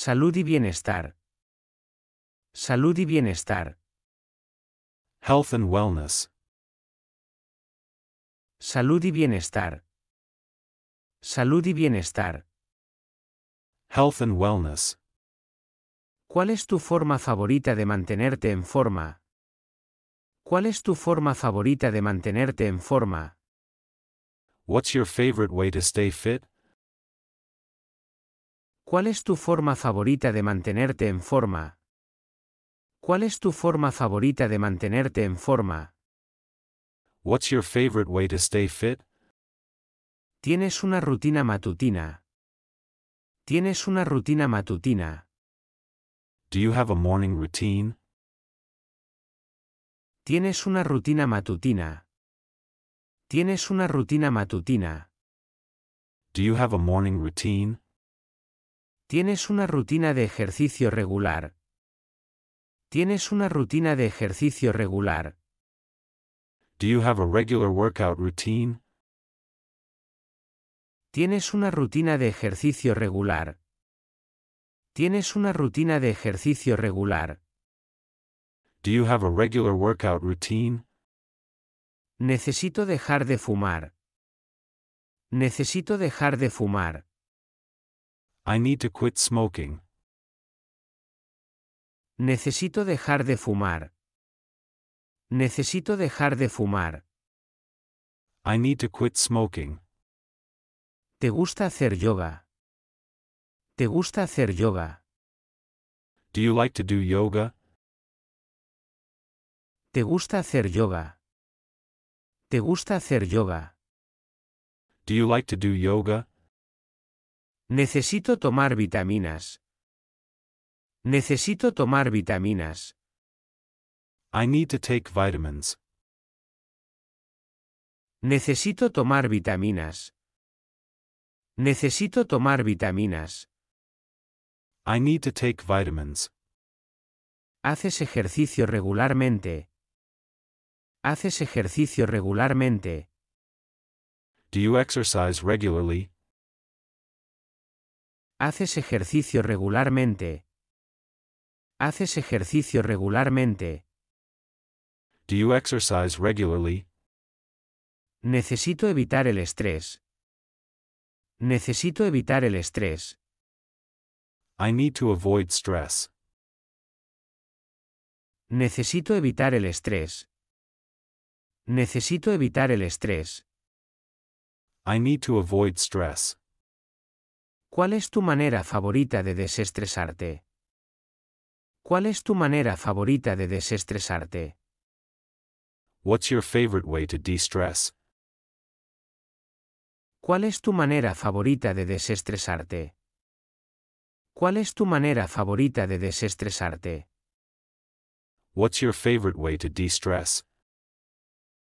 Salud y bienestar. Salud y bienestar. Health and wellness. Salud y bienestar. Salud y bienestar. Health and wellness. ¿Cuál es tu forma favorita de mantenerte en forma? ¿Cuál es tu forma favorita de mantenerte en forma? What's your favorite way to stay fit? ¿Cuál es tu forma favorita de mantenerte en forma? ¿Cuál es tu forma favorita de mantenerte en forma? What's your favorite way to stay fit? Tienes una rutina matutina. Tienes una rutina matutina. Do you have a morning routine? Tienes una rutina matutina. Tienes una rutina matutina. Do you have a morning routine? Tienes una rutina de ejercicio regular. Tienes una rutina de ejercicio regular. Do you have a regular workout routine? Tienes una rutina de ejercicio regular. Tienes una rutina de ejercicio regular. Do you have a regular workout routine? Necesito dejar de fumar. Necesito dejar de fumar. I need to quit smoking. Necesito dejar de fumar. Necesito dejar de fumar. I need to quit smoking. ¿Te gusta hacer yoga? ¿Te gusta hacer yoga? Do you like to do yoga? ¿Te gusta hacer yoga? ¿Te gusta hacer yoga? Do you like to do yoga? Necesito tomar vitaminas. Necesito tomar vitaminas. I need to take vitamins. Necesito tomar vitaminas. Necesito tomar vitaminas. I need to take vitamins. Haces ejercicio regularmente. Haces ejercicio regularmente. Do you exercise regularly? Haces ejercicio regularmente. Haces ejercicio regularmente. Do you exercise regularly? Necesito evitar el estrés. Necesito evitar el estrés. I need to avoid stress. Necesito evitar el estrés. Necesito evitar el estrés. I need to avoid stress. ¿Cuál es tu manera favorita de desestresarte? ¿Cuál es tu manera favorita de desestresarte? What's your favorite way to de-stress? ¿Cuál es tu manera favorita de desestresarte? ¿Cuál es tu manera favorita de desestresarte? What's your favorite way to de-stress?